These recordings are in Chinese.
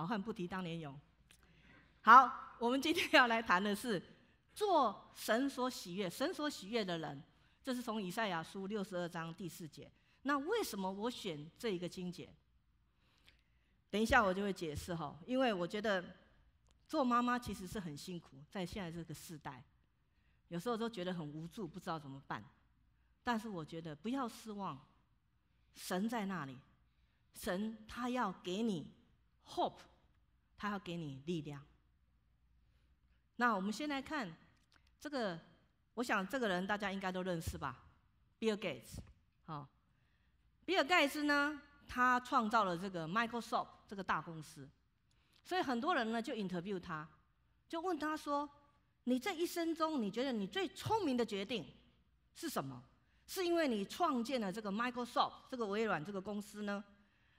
好汉不提当年勇。好，我们今天要来谈的是做神所喜悦、神所喜悦的人。这是从以赛亚书六十二章第四节。那为什么我选这一个经节？等一下我就会解释哈，因为我觉得做妈妈其实是很辛苦，在现在这个时代，有时候都觉得很无助，不知道怎么办。但是我觉得不要失望，神在那里，神他要给你 hope。他要给你力量。那我们先来看这个，我想这个人大家应该都认识吧？比尔盖茨，好，比尔盖茨呢，他创造了这个 Microsoft 这个大公司，所以很多人呢就 interview 他，就问他说：“你这一生中，你觉得你最聪明的决定是什么？是因为你创建了这个 Microsoft 这个微软这个公司呢，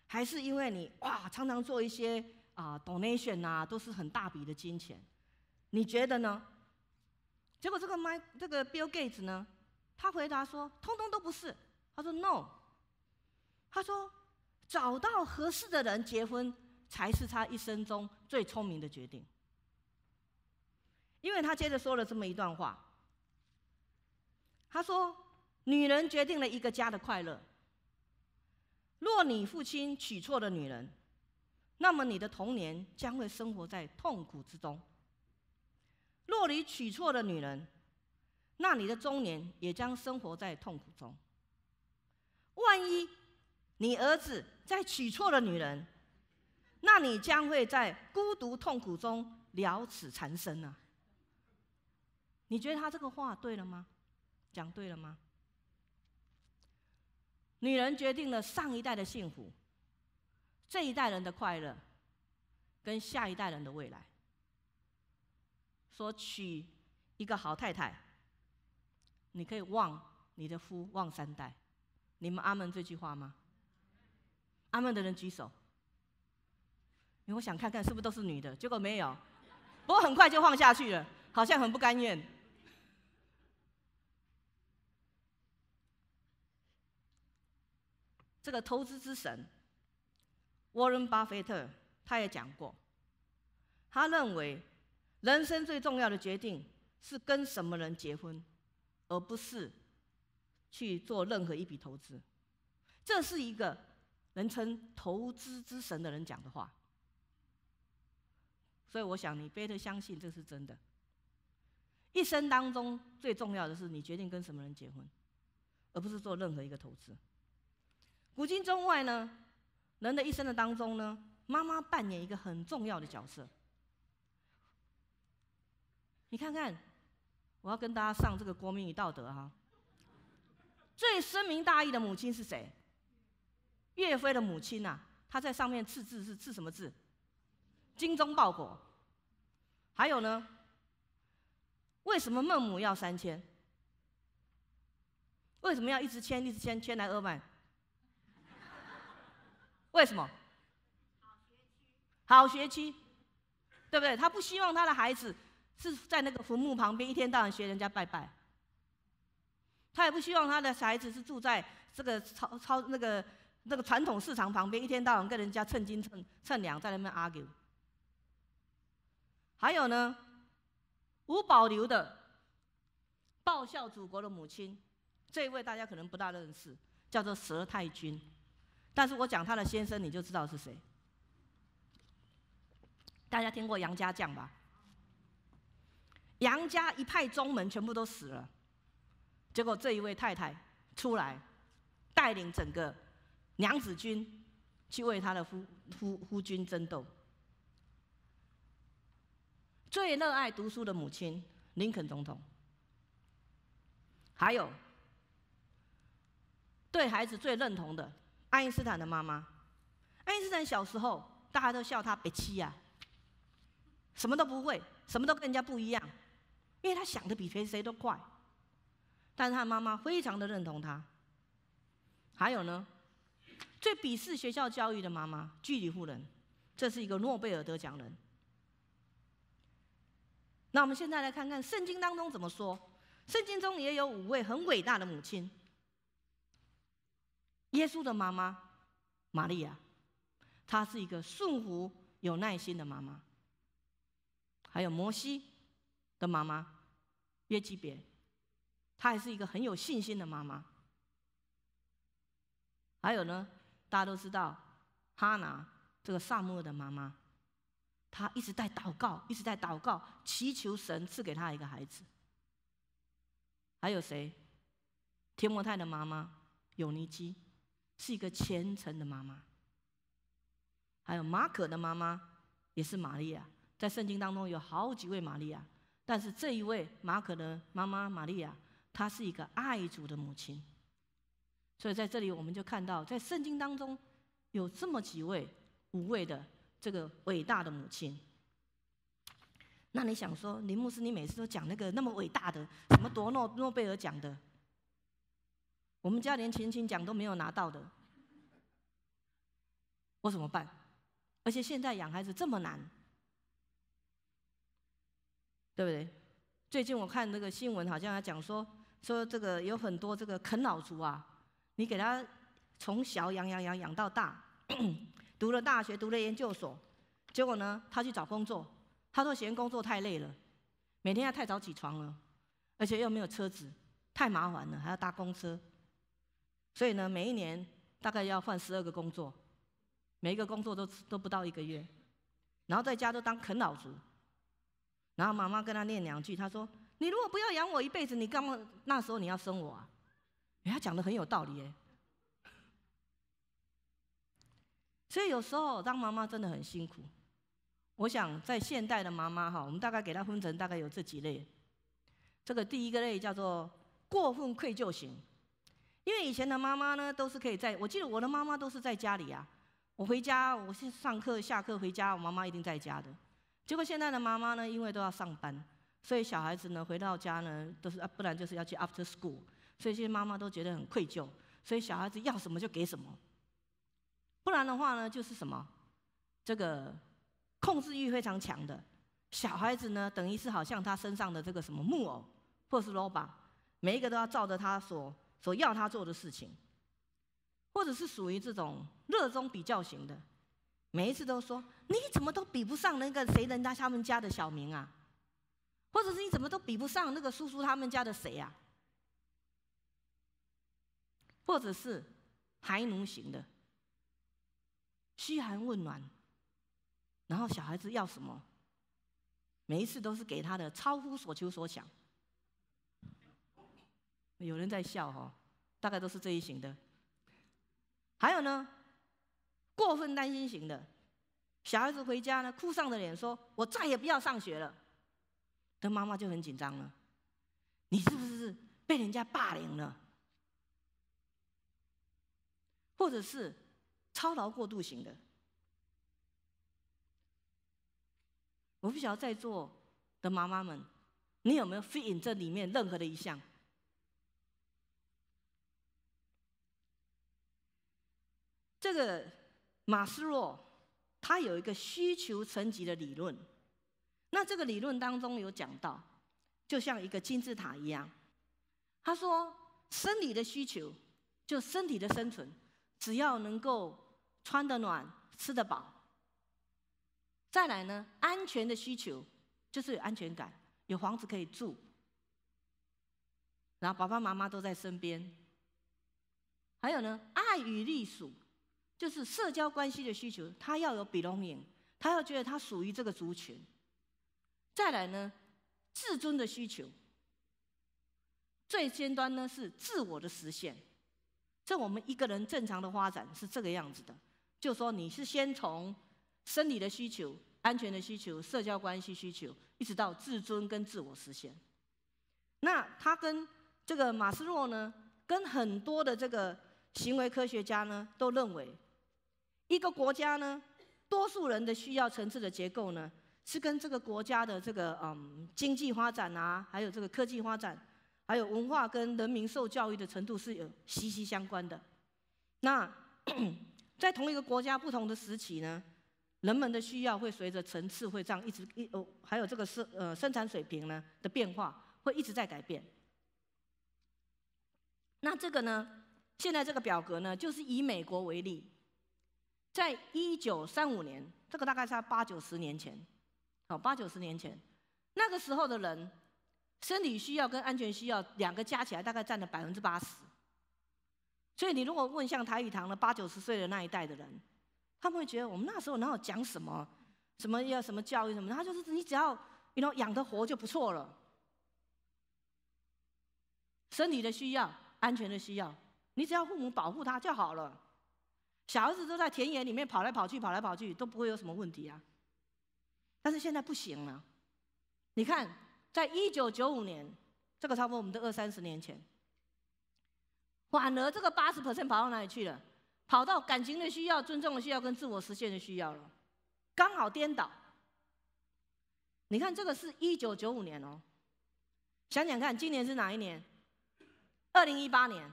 还是因为你哇常常做一些？”啊，donation 啊，都是很大笔的金钱，你觉得呢？结果这个 my 这个 Bill Gates 呢，他回答说，通通都不是。他说 no，他说找到合适的人结婚，才是他一生中最聪明的决定。因为他接着说了这么一段话，他说，女人决定了一个家的快乐。若你父亲娶错了女人，那么你的童年将会生活在痛苦之中。若你娶错了女人，那你的中年也将生活在痛苦中。万一你儿子在娶错了女人，那你将会在孤独痛苦中了此残生啊！你觉得他这个话对了吗？讲对了吗？女人决定了上一代的幸福。这一代人的快乐，跟下一代人的未来。说娶一个好太太，你可以旺你的夫旺三代，你们阿门这句话吗？阿门的人举手，因为我想看看是不是都是女的，结果没有，不过很快就放下去了，好像很不甘愿。这个投资之神。沃伦·巴菲特，他也讲过，他认为人生最重要的决定是跟什么人结婚，而不是去做任何一笔投资。这是一个人称“投资之神”的人讲的话，所以我想，你巴菲特相信这是真的。一生当中最重要的是你决定跟什么人结婚，而不是做任何一个投资。古今中外呢？人的一生的当中呢，妈妈扮演一个很重要的角色。你看看，我要跟大家上这个国民与道德哈。最深明大义的母亲是谁？岳飞的母亲呐，她在上面赐字是赐什么字？精忠报国。还有呢，为什么孟母要三迁？为什么要一直迁，一直迁，迁来二万？为什么？好学区，对不对？他不希望他的孩子是在那个坟墓旁边一天到晚学人家拜拜。他也不希望他的孩子是住在这个超超那个那个传统市场旁边，一天到晚跟人家称斤称称两在那边 argue。还有呢，无保留的报效祖国的母亲，这一位大家可能不大认识，叫做佘太君。但是我讲他的先生，你就知道是谁。大家听过杨家将吧？杨家一派宗门全部都死了，结果这一位太太出来，带领整个娘子军去为他的夫夫夫君争斗。最热爱读书的母亲，林肯总统。还有对孩子最认同的。爱因斯坦的妈妈，爱因斯坦小时候，大家都笑他别气呀，什么都不会，什么都跟人家不一样，因为他想的比谁谁都快。但是他妈妈非常的认同他。还有呢，最鄙视学校教育的妈妈，居里夫人，这是一个诺贝尔得奖人。那我们现在来看看圣经当中怎么说，圣经中也有五位很伟大的母亲。耶稣的妈妈玛利亚，她是一个顺服、有耐心的妈妈。还有摩西的妈妈约基别，她还是一个很有信心的妈妈。还有呢，大家都知道哈拿这个撒母的妈妈，她一直在祷告，一直在祷告，祈求神赐给她一个孩子。还有谁？天摩太的妈妈有尼基。是一个虔诚的妈妈，还有马可的妈妈也是玛利亚，在圣经当中有好几位玛利亚，但是这一位马可的妈妈玛利亚，她是一个爱主的母亲，所以在这里我们就看到，在圣经当中有这么几位无畏的这个伟大的母亲。那你想说，林牧师，你每次都讲那个那么伟大的什么夺诺诺贝尔奖的？我们家连勤青奖都没有拿到的，我怎么办？而且现在养孩子这么难，对不对？最近我看那个新闻，好像讲说说这个有很多这个啃老族啊，你给他从小养养养养到大，读了大学，读了研究所，结果呢，他去找工作，他说嫌工作太累了，每天要太早起床了，而且又没有车子，太麻烦了，还要搭公车。所以呢，每一年大概要换十二个工作，每一个工作都都不到一个月，然后在家都当啃老族，然后妈妈跟他念两句，他说：“你如果不要养我一辈子，你干嘛那时候你要生我啊？”哎，他讲的很有道理哎。所以有时候当妈妈真的很辛苦。我想在现代的妈妈哈，我们大概给她分成大概有这几类，这个第一个类叫做过分愧疚型。因为以前的妈妈呢，都是可以在我记得我的妈妈都是在家里啊。我回家，我是上课下课回家，我妈妈一定在家的。结果现在的妈妈呢，因为都要上班，所以小孩子呢回到家呢，都是啊，不然就是要去 after school，所以这些妈妈都觉得很愧疚。所以小孩子要什么就给什么，不然的话呢，就是什么这个控制欲非常强的小孩子呢，等于是好像他身上的这个什么木偶或是萝卜，每一个都要照着他所。所要他做的事情，或者是属于这种热衷比较型的，每一次都说你怎么都比不上那个谁人家他们家的小明啊，或者是你怎么都比不上那个叔叔他们家的谁呀，或者是孩奴型的，嘘寒问暖，然后小孩子要什么，每一次都是给他的超乎所求所想。有人在笑哈，大概都是这一型的。还有呢，过分担心型的，小孩子回家呢，哭丧着脸说：“我再也不要上学了。”的妈妈就很紧张了，你是不是被人家霸凌了？或者是操劳过度型的？我不晓得在座的妈妈们，你有没有 fit in 这里面任何的一项？这个马斯洛他有一个需求层级的理论，那这个理论当中有讲到，就像一个金字塔一样，他说生理的需求，就身体的生存，只要能够穿得暖、吃得饱。再来呢，安全的需求，就是有安全感，有房子可以住，然后爸爸妈妈都在身边，还有呢，爱与隶属。就是社交关系的需求，他要有 belonging，他要觉得他属于这个族群。再来呢，自尊的需求，最尖端呢是自我的实现。这我们一个人正常的发展是这个样子的，就说你是先从生理的需求、安全的需求、社交关系需求，一直到自尊跟自我实现。那他跟这个马斯洛呢，跟很多的这个行为科学家呢，都认为。一个国家呢，多数人的需要层次的结构呢，是跟这个国家的这个嗯经济发展啊，还有这个科技发展，还有文化跟人民受教育的程度是有息息相关的。那 在同一个国家不同的时期呢，人们的需要会随着层次会这样一直一哦，还有这个生呃生产水平呢的变化，会一直在改变。那这个呢，现在这个表格呢，就是以美国为例。在一九三五年，这个大概在八九十年前，好，八九十年前，那个时候的人，生理需要跟安全需要两个加起来大概占了百分之八十。所以你如果问像台语堂的八九十岁的那一代的人，他们会觉得我们那时候哪有讲什么，什么要什么教育什么，他就是你只要，你知养得活就不错了。生理的需要，安全的需要，你只要父母保护他就好了。小孩子都在田野里面跑来跑去，跑来跑去都不会有什么问题啊。但是现在不行了，你看，在一九九五年，这个差不多我们的二三十年前，反而这个八十 percent 跑到哪里去了？跑到感情的需要、尊重的需要跟自我实现的需要了，刚好颠倒。你看这个是一九九五年哦，想想看，今年是哪一年？二零一八年。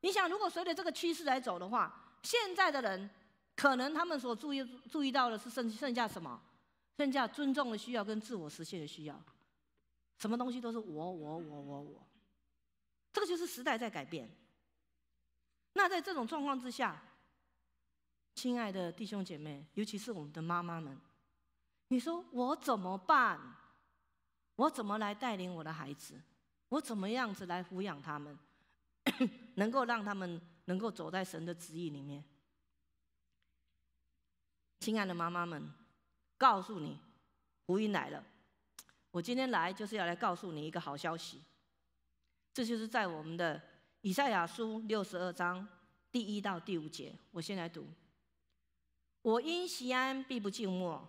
你想，如果随着这个趋势来走的话？现在的人，可能他们所注意注意到的是剩剩下什么？剩下尊重的需要跟自我实现的需要。什么东西都是我我我我我。这个就是时代在改变。那在这种状况之下，亲爱的弟兄姐妹，尤其是我们的妈妈们，你说我怎么办？我怎么来带领我的孩子？我怎么样子来抚养他们？能够让他们？能够走在神的旨意里面，亲爱的妈妈们，告诉你福音来了。我今天来就是要来告诉你一个好消息。这就是在我们的以赛亚书六十二章第一到第五节，我先来读：我因锡安必不静默，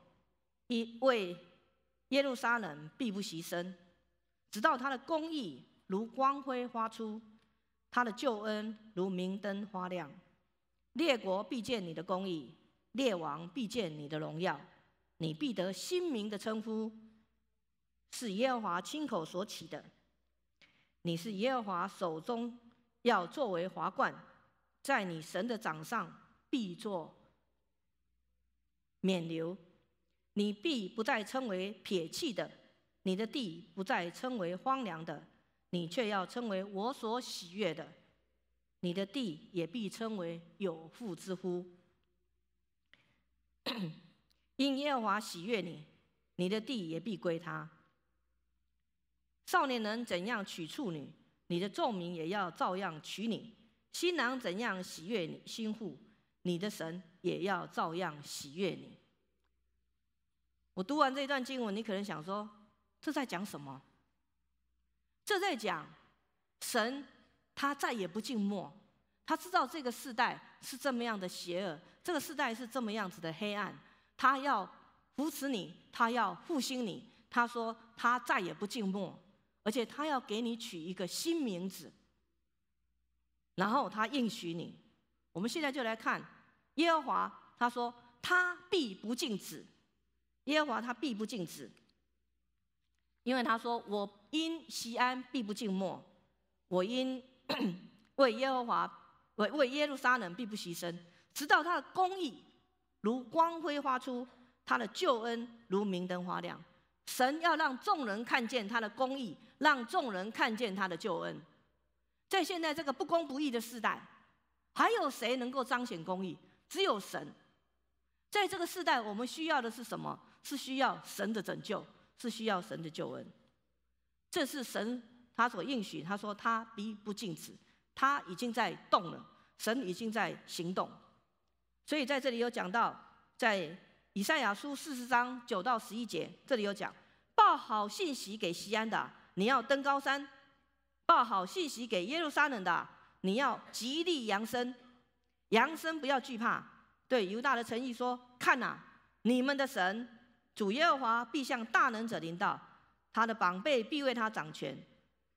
因为耶路撒冷必不牺牲，直到他的公义如光辉发出。他的救恩如明灯发亮，列国必见你的公义，列王必见你的荣耀，你必得新名的称呼，是耶和华亲口所起的。你是耶和华手中要作为华冠，在你神的掌上必作免流，你必不再称为撇弃的，你的地不再称为荒凉的。你却要称为我所喜悦的，你的地也必称为有福之乎。因耶和华喜悦你，你的地也必归他。少年人怎样娶处女，你的众民也要照样娶你；新郎怎样喜悦新妇，你的神也要照样喜悦你。我读完这段经文，你可能想说：这在讲什么？这在讲，神他再也不静默，他知道这个世代是这么样的邪恶，这个世代是这么样子的黑暗，他要扶持你，他要复兴你，他说他再也不静默，而且他要给你取一个新名字。然后他应许你，我们现在就来看耶和华，他说他必不禁止，耶和华他必不禁止，因为他说我。因西安必不静默，我因 为耶和华为为耶路撒冷必不牺牲，直到他的公义如光辉发出，他的救恩如明灯发亮。神要让众人看见他的公义，让众人看见他的救恩。在现在这个不公不义的时代，还有谁能够彰显公义？只有神。在这个时代，我们需要的是什么？是需要神的拯救，是需要神的救恩。这是神他所应许，他说他必不禁止，他已经在动了，神已经在行动，所以在这里有讲到，在以赛亚书四十章九到十一节，这里有讲，报好信息给西安的，你要登高山；报好信息给耶路撒冷的，你要极力扬声，扬声不要惧怕。对犹大的诚意说：看啊，你们的神主耶和华必向大能者领导。”他的榜臂必为他掌权，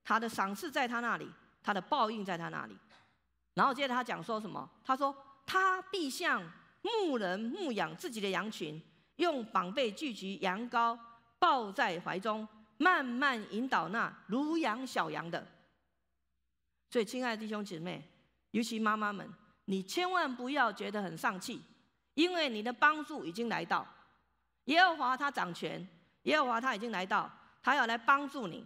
他的赏赐在他那里，他的报应在他那里。然后接着他讲说什么？他说：“他必向牧人牧养自己的羊群，用榜臂聚集羊羔，抱在怀中，慢慢引导那如养小羊的。”所以，亲爱的弟兄姊妹，尤其妈妈们，你千万不要觉得很丧气，因为你的帮助已经来到，耶和华他掌权，耶和华他已经来到。他要来帮助你，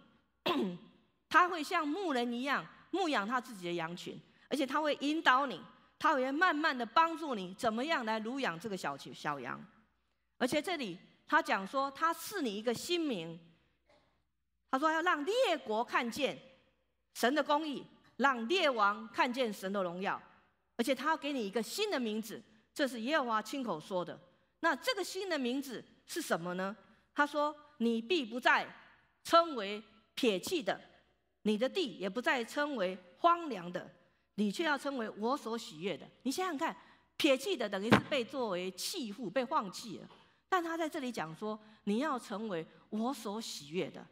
他会像牧人一样牧养他自己的羊群，而且他会引导你，他会慢慢的帮助你怎么样来乳养这个小小羊。而且这里他讲说他是你一个新名，他说要让列国看见神的公义，让列王看见神的荣耀，而且他要给你一个新的名字，这是耶和华亲口说的。那这个新的名字是什么呢？他说你必不在。称为撇弃的，你的地也不再称为荒凉的，你却要称为我所喜悦的。你想想看，撇弃的等于是被作为弃妇被放弃了，但他在这里讲说，你要成为我所喜悦的，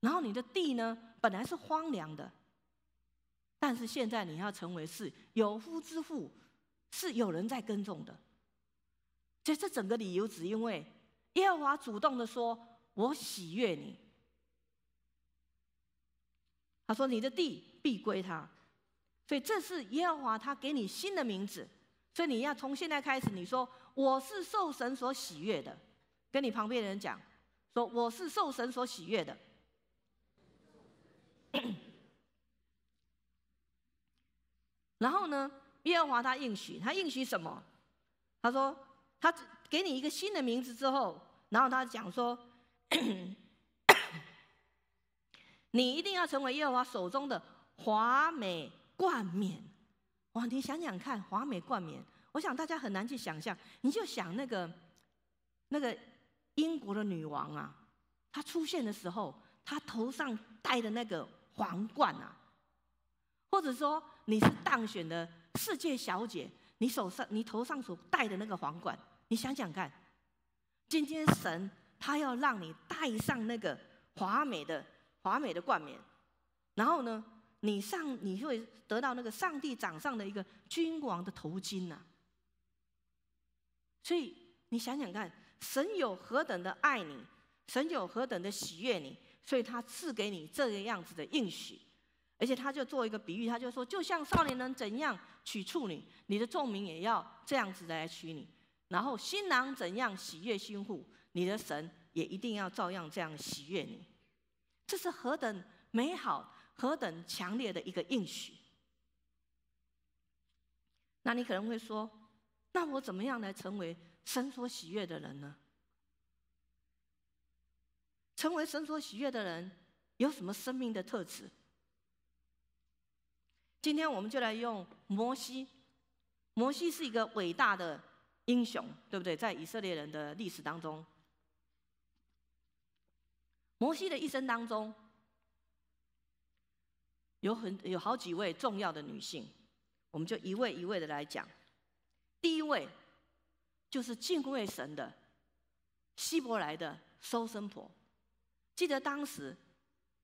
然后你的地呢，本来是荒凉的，但是现在你要成为是有夫之妇，是有人在耕种的。所以这整个理由只因为耶和华主动的说，我喜悦你。他说：“你的地必归他，所以这是耶和华他给你新的名字，所以你要从现在开始，你说我是受神所喜悦的，跟你旁边的人讲，说我是受神所喜悦的。然后呢，耶和华他应许，他应许什么？他说他给你一个新的名字之后，然后他讲说。”你一定要成为耶和华手中的华美冠冕，哇！你想想看，华美冠冕，我想大家很难去想象。你就想那个那个英国的女王啊，她出现的时候，她头上戴的那个皇冠啊，或者说你是当选的世界小姐，你手上、你头上所戴的那个皇冠，你想想看，今天神他要让你戴上那个华美的。华美的冠冕，然后呢，你上你会得到那个上帝掌上的一个君王的头巾呐。所以你想想看，神有何等的爱你，神有何等的喜悦你，所以他赐给你这个样子的应许，而且他就做一个比喻，他就说，就像少年人怎样娶处女，你的众民也要这样子来娶你，然后新郎怎样喜悦新妇，你的神也一定要照样这样喜悦你。这是何等美好、何等强烈的一个应许。那你可能会说，那我怎么样来成为伸缩喜悦的人呢？成为伸缩喜悦的人有什么生命的特质？今天我们就来用摩西。摩西是一个伟大的英雄，对不对？在以色列人的历史当中。摩西的一生当中，有很有好几位重要的女性，我们就一位一位的来讲。第一位就是敬畏神的希伯来的收生婆。记得当时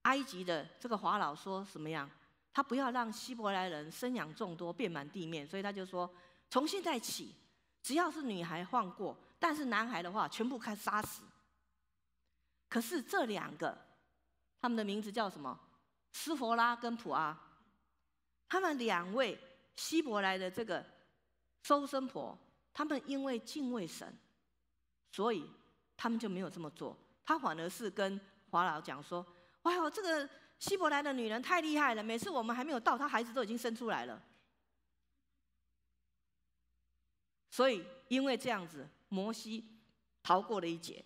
埃及的这个法老说什么样？他不要让希伯来人生养众多，遍满地面，所以他就说：从现在起，只要是女孩放过，但是男孩的话，全部开杀死。可是这两个，他们的名字叫什么？斯佛拉跟普阿，他们两位希伯来的这个收生婆，他们因为敬畏神，所以他们就没有这么做。他反而是跟华老讲说：“哇呦，这个希伯来的女人太厉害了，每次我们还没有到，她孩子都已经生出来了。”所以因为这样子，摩西逃过了一劫。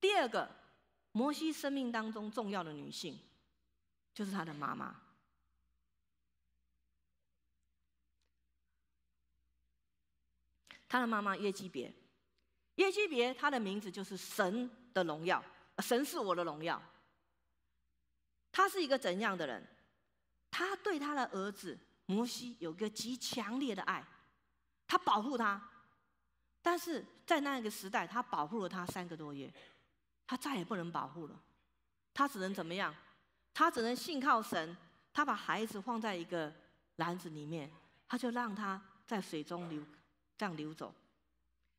第二个，摩西生命当中重要的女性，就是他的妈妈。他的妈妈耶基别，耶基别，他的名字就是神的荣耀，神是我的荣耀。他是一个怎样的人？他对他的儿子摩西有个极强烈的爱，他保护他，但是在那个时代，他保护了他三个多月。他再也不能保护了，他只能怎么样？他只能信靠神，他把孩子放在一个篮子里面，他就让他在水中流，这样流走。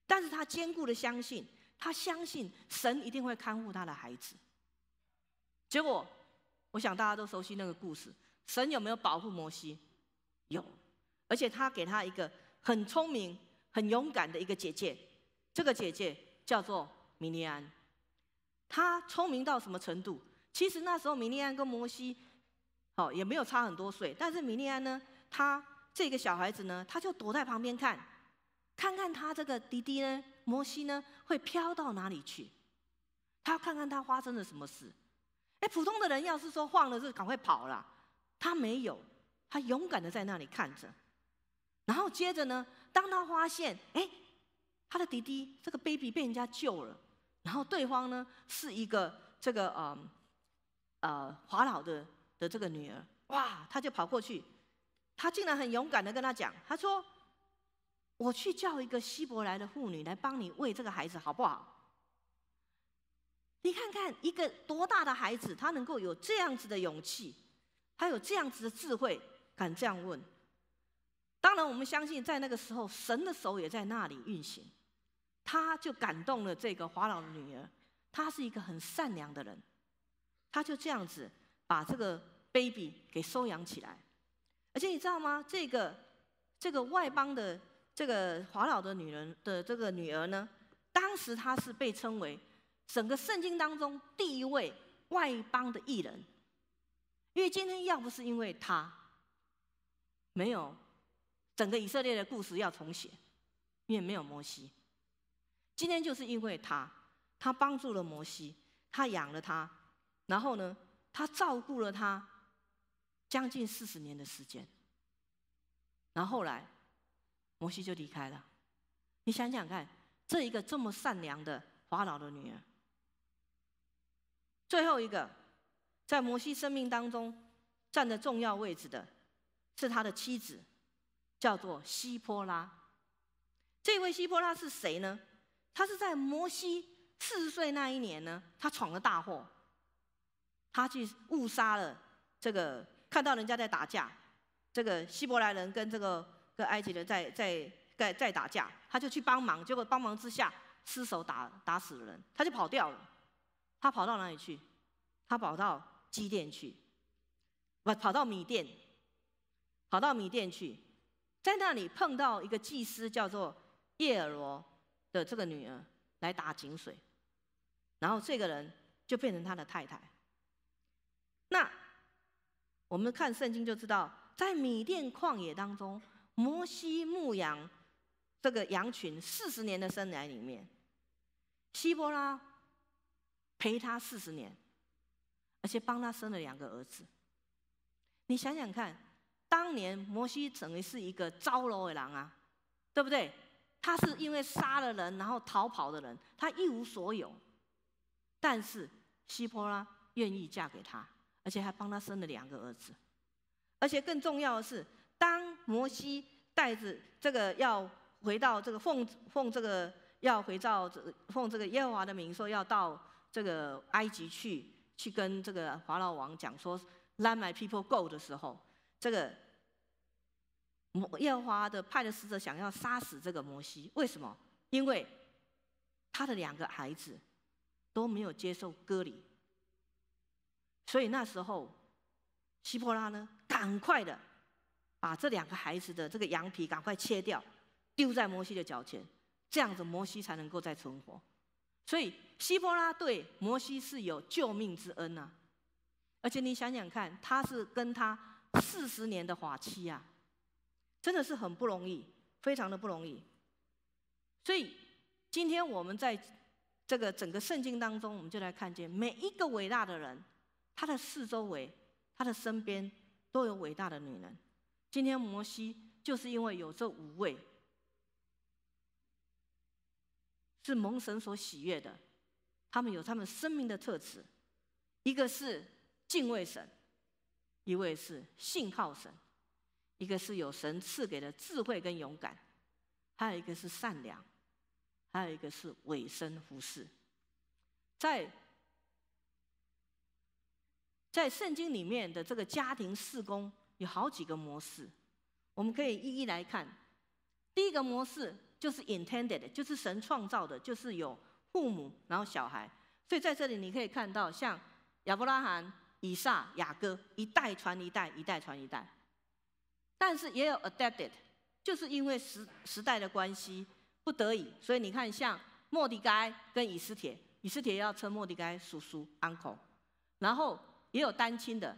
但是他坚固的相信，他相信神一定会看护他的孩子。结果，我想大家都熟悉那个故事，神有没有保护摩西？有，而且他给他一个很聪明、很勇敢的一个姐姐，这个姐姐叫做米利安。他聪明到什么程度？其实那时候米利安跟摩西，哦，也没有差很多岁。但是米利安呢，他这个小孩子呢，他就躲在旁边看，看看他这个弟弟呢，摩西呢，会飘到哪里去？他要看看他发生了什么事。哎，普通的人要是说晃了就赶快跑了，他没有，他勇敢的在那里看着。然后接着呢，当他发现，哎，他的弟弟这个 baby 被人家救了。然后对方呢是一个这个呃呃华老的的这个女儿，哇，他就跑过去，他竟然很勇敢的跟他讲，他说：“我去叫一个希伯来的妇女来帮你喂这个孩子，好不好？”你看看一个多大的孩子，他能够有这样子的勇气，他有这样子的智慧，敢这样问。当然，我们相信在那个时候，神的手也在那里运行。他就感动了这个华老的女儿，他是一个很善良的人，他就这样子把这个 baby 给收养起来，而且你知道吗？这个这个外邦的这个华老的女人的这个女儿呢，当时她是被称为整个圣经当中第一位外邦的艺人，因为今天要不是因为他，没有整个以色列的故事要重写，也没有摩西。今天就是因为他，他帮助了摩西，他养了他，然后呢，他照顾了他将近四十年的时间。然后后来，摩西就离开了。你想想看，这一个这么善良的法老的女儿。最后一个在摩西生命当中占着重要位置的是他的妻子，叫做希波拉。这位希波拉是谁呢？他是在摩西四十岁那一年呢，他闯了大祸。他去误杀了这个看到人家在打架，这个希伯来人跟这个跟埃及人在在在在打架，他就去帮忙，结果帮忙之下失手打打死人，他就跑掉了。他跑到哪里去？他跑到米店去，不跑到米店，跑到米店去，在那里碰到一个祭司，叫做叶尔罗。的这个女儿来打井水，然后这个人就变成他的太太。那我们看圣经就知道，在米甸旷野当中，摩西牧羊这个羊群四十年的生涯里面，希波拉陪他四十年，而且帮他生了两个儿子。你想想看，当年摩西怎会是一个糟老的狼啊？对不对？他是因为杀了人，然后逃跑的人，他一无所有，但是希波拉愿意嫁给他，而且还帮他生了两个儿子，而且更重要的是，当摩西带着这个要回到这个奉奉这个要回到奉这个耶和华的名说要到这个埃及去，去跟这个法老王讲说 Let my people go 的时候，这个。摩和华的派的使者想要杀死这个摩西，为什么？因为他的两个孩子都没有接受割礼。所以那时候，希波拉呢，赶快的把这两个孩子的这个羊皮赶快切掉，丢在摩西的脚前，这样子摩西才能够再存活。所以希波拉对摩西是有救命之恩呐。而且你想想看，他是跟他四十年的法期呀。真的是很不容易，非常的不容易。所以今天我们在这个整个圣经当中，我们就来看见每一个伟大的人，他的四周围、他的身边都有伟大的女人。今天摩西就是因为有这五位，是蒙神所喜悦的，他们有他们生命的特质：一个是敬畏神，一位是信靠神。一个是有神赐给的智慧跟勇敢，还有一个是善良，还有一个是委身服侍。在在圣经里面的这个家庭事工有好几个模式，我们可以一一来看。第一个模式就是 intended，就是神创造的，就是有父母然后小孩，所以在这里你可以看到像亚伯拉罕、以撒、雅各，一代传一代，一代传一代。但是也有 a d a p t e d 就是因为时时代的关系不得已，所以你看像莫迪盖跟以斯帖，以斯帖要称莫迪盖叔叔 uncle，然后也有单亲的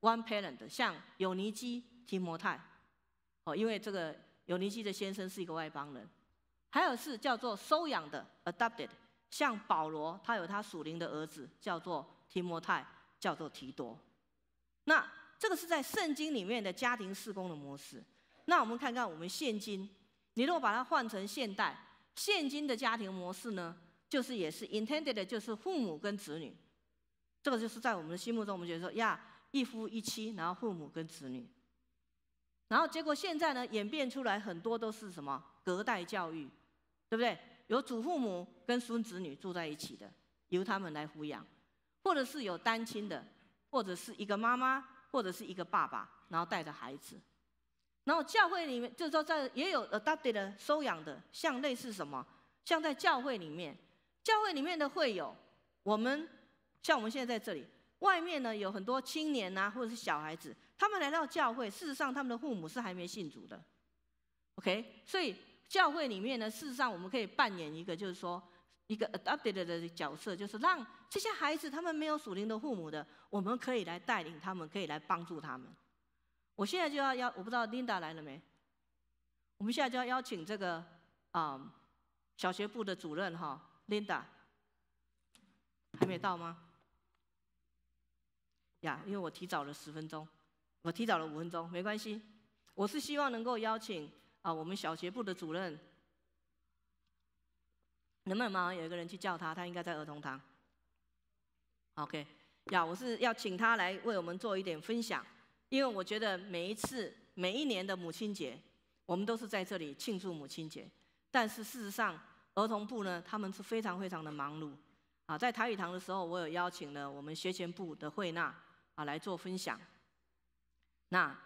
one parent，像尤尼基提摩太，哦，因为这个尤尼基的先生是一个外邦人，还有是叫做收养的 adopted，像保罗他有他属灵的儿子叫做提摩太，叫做提多，那。这个是在圣经里面的家庭四工的模式，那我们看看我们现今，你如果把它换成现代现今的家庭模式呢，就是也是 intended 的就是父母跟子女，这个就是在我们的心目中，我们觉得说呀一夫一妻，然后父母跟子女，然后结果现在呢演变出来很多都是什么隔代教育，对不对？有祖父母跟孙子女住在一起的，由他们来抚养，或者是有单亲的，或者是一个妈妈。或者是一个爸爸，然后带着孩子，然后教会里面就是说，在也有 adopted 收养的，像类似什么，像在教会里面，教会里面的会有我们，像我们现在在这里，外面呢有很多青年呐，或者是小孩子，他们来到教会，事实上他们的父母是还没信主的，OK，所以教会里面呢，事实上我们可以扮演一个就是说一个 adopted 的角色，就是让。这些孩子，他们没有属灵的父母的，我们可以来带领他们，可以来帮助他们。我现在就要邀，我不知道 Linda 来了没？我们现在就要邀请这个啊，小学部的主任哈，Linda 还没到吗？呀，因为我提早了十分钟，我提早了五分钟，没关系。我是希望能够邀请啊，我们小学部的主任，能不能有一个人去叫他？他应该在儿童堂。OK，呀，我是要请他来为我们做一点分享，因为我觉得每一次每一年的母亲节，我们都是在这里庆祝母亲节，但是事实上，儿童部呢，他们是非常非常的忙碌，啊，在台语堂的时候，我有邀请了我们学前部的慧娜啊来做分享，那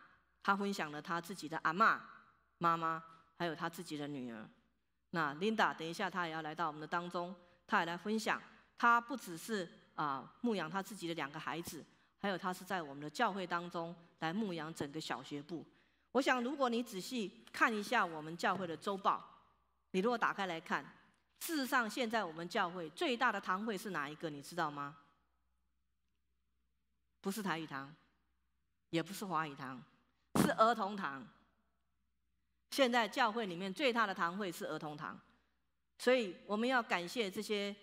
她分享了她自己的阿妈、妈妈，还有她自己的女儿，那 Linda 等一下她也要来到我们的当中，她也来分享，她不只是。啊，牧养他自己的两个孩子，还有他是在我们的教会当中来牧养整个小学部。我想，如果你仔细看一下我们教会的周报，你如果打开来看，事实上现在我们教会最大的堂会是哪一个？你知道吗？不是台语堂，也不是华语堂，是儿童堂。现在教会里面最大的堂会是儿童堂，所以我们要感谢这些。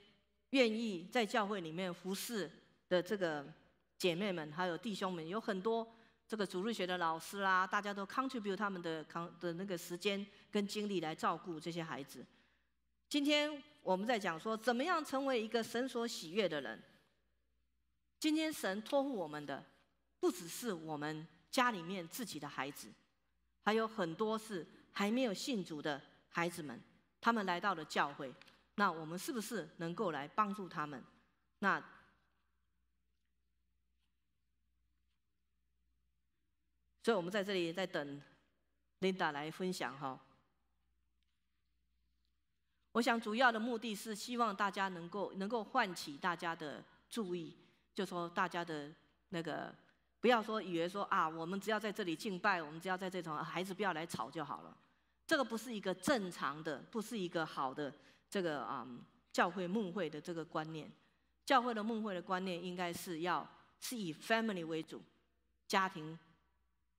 愿意在教会里面服侍的这个姐妹们，还有弟兄们，有很多这个主日学的老师啦，大家都 contribute 他们的康的那个时间跟精力来照顾这些孩子。今天我们在讲说，怎么样成为一个神所喜悦的人。今天神托付我们的，不只是我们家里面自己的孩子，还有很多是还没有信主的孩子们，他们来到了教会。那我们是不是能够来帮助他们？那，所以我们在这里在等 Linda 来分享哈。我想主要的目的是希望大家能够能够唤起大家的注意，就说大家的那个不要说以为说啊，我们只要在这里敬拜，我们只要在这种孩子不要来吵就好了。这个不是一个正常的，不是一个好的。这个啊，教会梦会的这个观念，教会的梦会的观念应该是要是以 family 为主，家庭、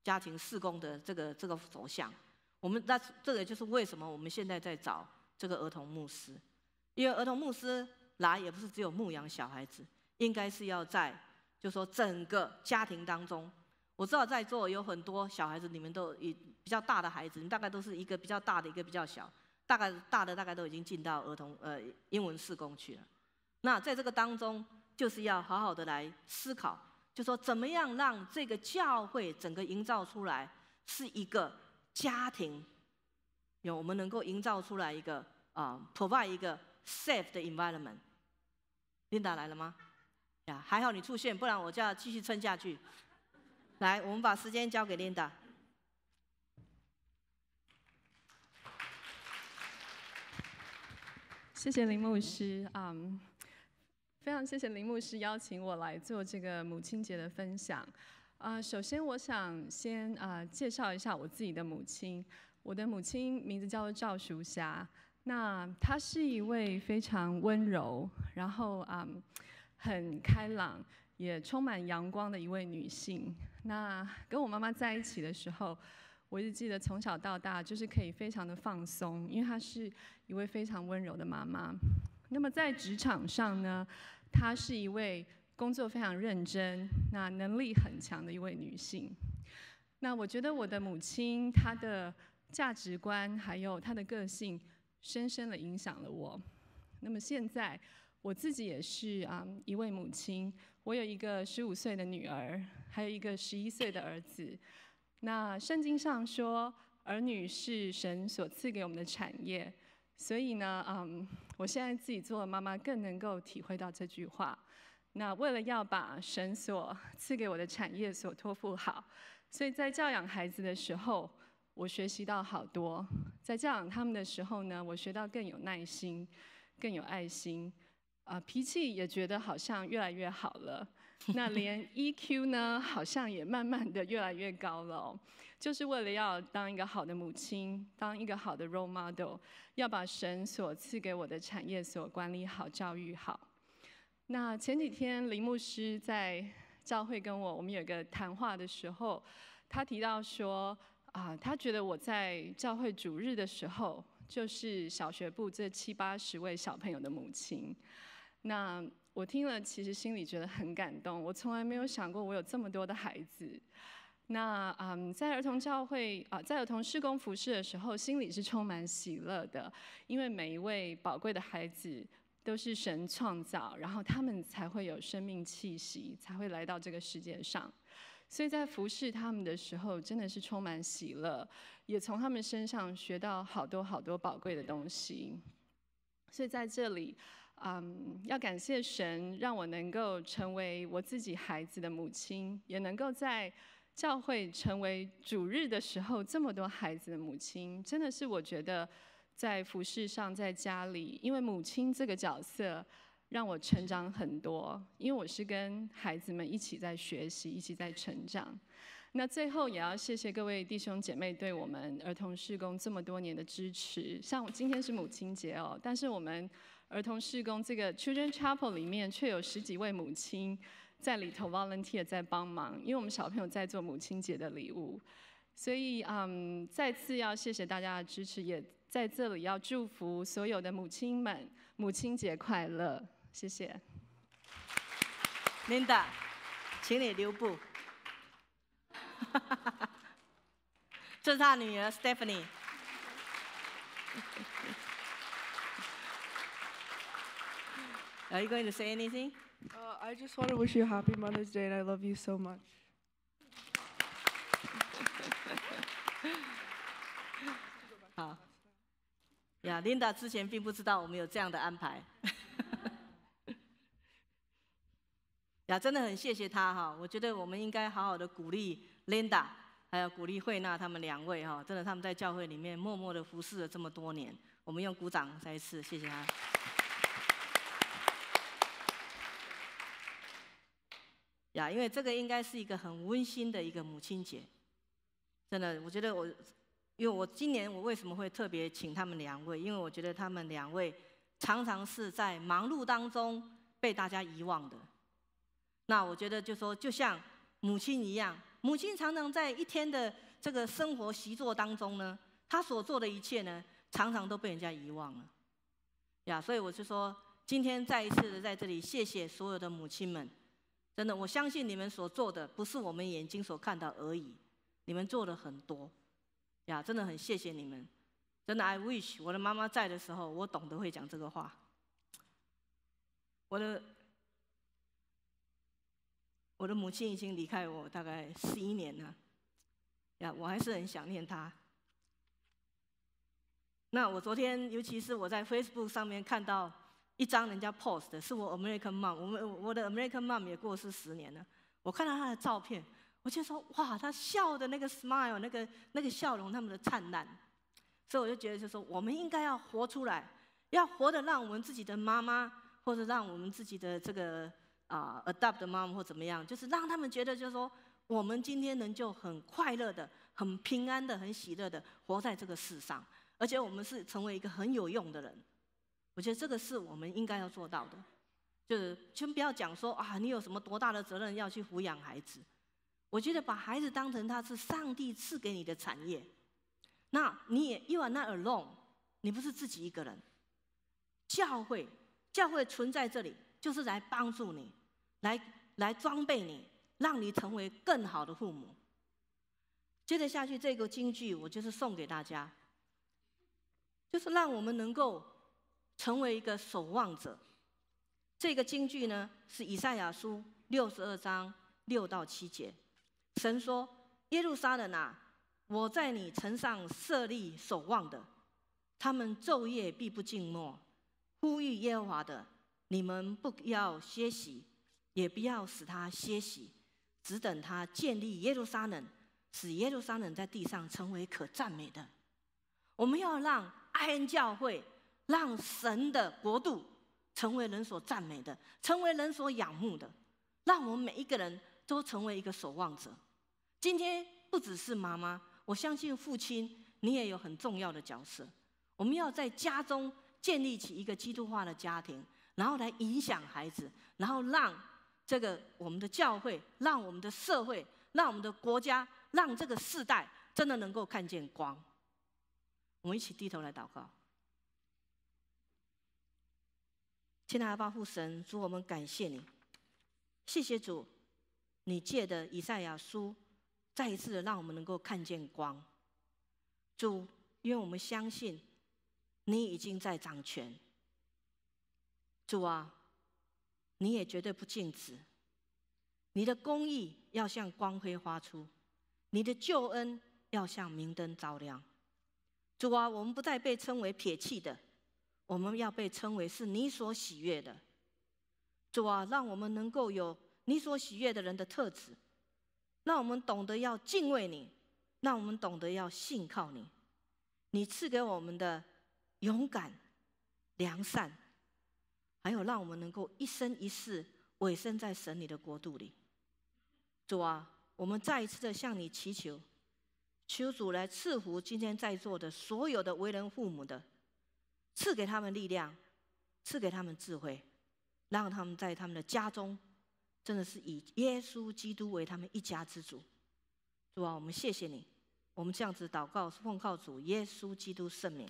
家庭事工的这个这个走向。我们那这个就是为什么我们现在在找这个儿童牧师，因为儿童牧师来也不是只有牧养小孩子，应该是要在就说整个家庭当中。我知道在座有很多小孩子，你们都一比较大的孩子，你大概都是一个比较大的一个比较小。大概大的大概都已经进到儿童呃英文四工去了，那在这个当中，就是要好好的来思考，就说怎么样让这个教会整个营造出来是一个家庭，有我们能够营造出来一个啊，provide 一个 safe 的 environment。Linda 来了吗？呀，还好你出现，不然我就要继续撑下去。来，我们把时间交给 Linda。谢谢林牧师，嗯，非常谢谢林牧师邀请我来做这个母亲节的分享。呃，首先我想先呃介绍一下我自己的母亲。我的母亲名字叫做赵淑霞，那她是一位非常温柔，然后啊很开朗，也充满阳光的一位女性。那跟我妈妈在一起的时候，我就记得从小到大就是可以非常的放松，因为她是一位非常温柔的妈妈。那么在职场上呢，她是一位工作非常认真、那能力很强的一位女性。那我觉得我的母亲她的价值观还有她的个性，深深的影响了我。那么现在我自己也是啊一位母亲，我有一个十五岁的女儿，还有一个十一岁的儿子。那圣经上说，儿女是神所赐给我们的产业，所以呢，嗯，我现在自己做了妈妈，更能够体会到这句话。那为了要把神所赐给我的产业所托付好，所以在教养孩子的时候，我学习到好多。在教养他们的时候呢，我学到更有耐心，更有爱心，啊，脾气也觉得好像越来越好了。那连 EQ 呢，好像也慢慢的越来越高了，就是为了要当一个好的母亲，当一个好的 role model，要把神所赐给我的产业所管理好、教育好。那前几天林牧师在教会跟我，我们有一个谈话的时候，他提到说，啊，他觉得我在教会主日的时候，就是小学部这七八十位小朋友的母亲，那。我听了，其实心里觉得很感动。我从来没有想过，我有这么多的孩子。那嗯，在儿童教会啊，在儿童施工服饰的时候，心里是充满喜乐的，因为每一位宝贵的孩子都是神创造，然后他们才会有生命气息，才会来到这个世界上。所以在服侍他们的时候，真的是充满喜乐，也从他们身上学到好多好多宝贵的东西。所以在这里。嗯，要感谢神让我能够成为我自己孩子的母亲，也能够在教会成为主日的时候这么多孩子的母亲，真的是我觉得在服饰上在家里，因为母亲这个角色让我成长很多，因为我是跟孩子们一起在学习，一起在成长。那最后也要谢谢各位弟兄姐妹对我们儿童事工这么多年的支持。像今天是母亲节哦，但是我们。儿童施工这个 Children Chapel 里面却有十几位母亲在里头 volunteer 在帮忙，因为我们小朋友在做母亲节的礼物，所以嗯，再次要谢谢大家的支持，也在这里要祝福所有的母亲们母亲节快乐，谢谢。琳 i n a 请你留步，这是他女儿 Stephanie。Are you going to say anything? I just want to wish you a happy Mother's Day, and I love you so much. 好，呀，Linda 之前并不知道我们有这样的安排。呀，真的很谢谢她哈，我觉得我们应该好好的鼓励 Linda，还有鼓励惠娜她们两位哈，真的他们在教会里面默默的服侍了这么多年，我们用鼓掌再一次谢谢她。呀，因为这个应该是一个很温馨的一个母亲节，真的，我觉得我，因为我今年我为什么会特别请他们两位？因为我觉得他们两位常常是在忙碌当中被大家遗忘的。那我觉得就说，就像母亲一样，母亲常常在一天的这个生活习作当中呢，她所做的一切呢，常常都被人家遗忘了。呀，所以我是说，今天再一次的在这里谢谢所有的母亲们。真的，我相信你们所做的不是我们眼睛所看到而已，你们做了很多，呀，真的很谢谢你们。真的，I wish 我的妈妈在的时候，我懂得会讲这个话。我的，我的母亲已经离开我大概十一年了，呀，我还是很想念她。那我昨天，尤其是我在 Facebook 上面看到。一张人家 post 的是我 American mom，我们我的 American mom 也过世十年了。我看到她的照片，我就说哇，她笑的那个 smile，那个那个笑容那么的灿烂，所以我就觉得就说，我们应该要活出来，要活得让我们自己的妈妈，或者让我们自己的这个啊 adopt mom 或怎么样，就是让他们觉得就是说，我们今天能就很快乐的、很平安的、很喜乐的活在这个世上，而且我们是成为一个很有用的人。我觉得这个是我们应该要做到的，就是先不要讲说啊，你有什么多大的责任要去抚养孩子。我觉得把孩子当成他是上帝赐给你的产业，那你也又 o 单 alone，你不是自己一个人。教会，教会存在这里就是来帮助你，来来装备你，让你成为更好的父母。接着下去这个金句，我就是送给大家，就是让我们能够。成为一个守望者。这个经句呢，是以赛亚书六十二章六到七节。神说：“耶路撒冷啊，我在你城上设立守望的，他们昼夜必不静默，呼吁耶和华的。你们不要歇息，也不要使他歇息，只等他建立耶路撒冷，使耶路撒冷在地上成为可赞美的。我们要让爱恩教会。”让神的国度成为人所赞美的，成为人所仰慕的。让我们每一个人都成为一个守望者。今天不只是妈妈，我相信父亲你也有很重要的角色。我们要在家中建立起一个基督化的家庭，然后来影响孩子，然后让这个我们的教会、让我们的社会、让我们的国家、让这个世代真的能够看见光。我们一起低头来祷告。亲爱的父神，主，我们感谢你，谢谢主，你借的以赛亚书，再一次的让我们能够看见光。主，因为我们相信你已经在掌权。主啊，你也绝对不静止，你的公义要向光辉发出，你的救恩要向明灯照亮。主啊，我们不再被称为撇弃的。我们要被称为是你所喜悦的，主啊，让我们能够有你所喜悦的人的特质，让我们懂得要敬畏你，让我们懂得要信靠你，你赐给我们的勇敢、良善，还有让我们能够一生一世委身在神你的国度里。主啊，我们再一次的向你祈求，求主来赐福今天在座的所有的为人父母的。赐给他们力量，赐给他们智慧，让他们在他们的家中，真的是以耶稣基督为他们一家之主，是吧？我们谢谢你，我们这样子祷告奉告主耶稣基督圣名。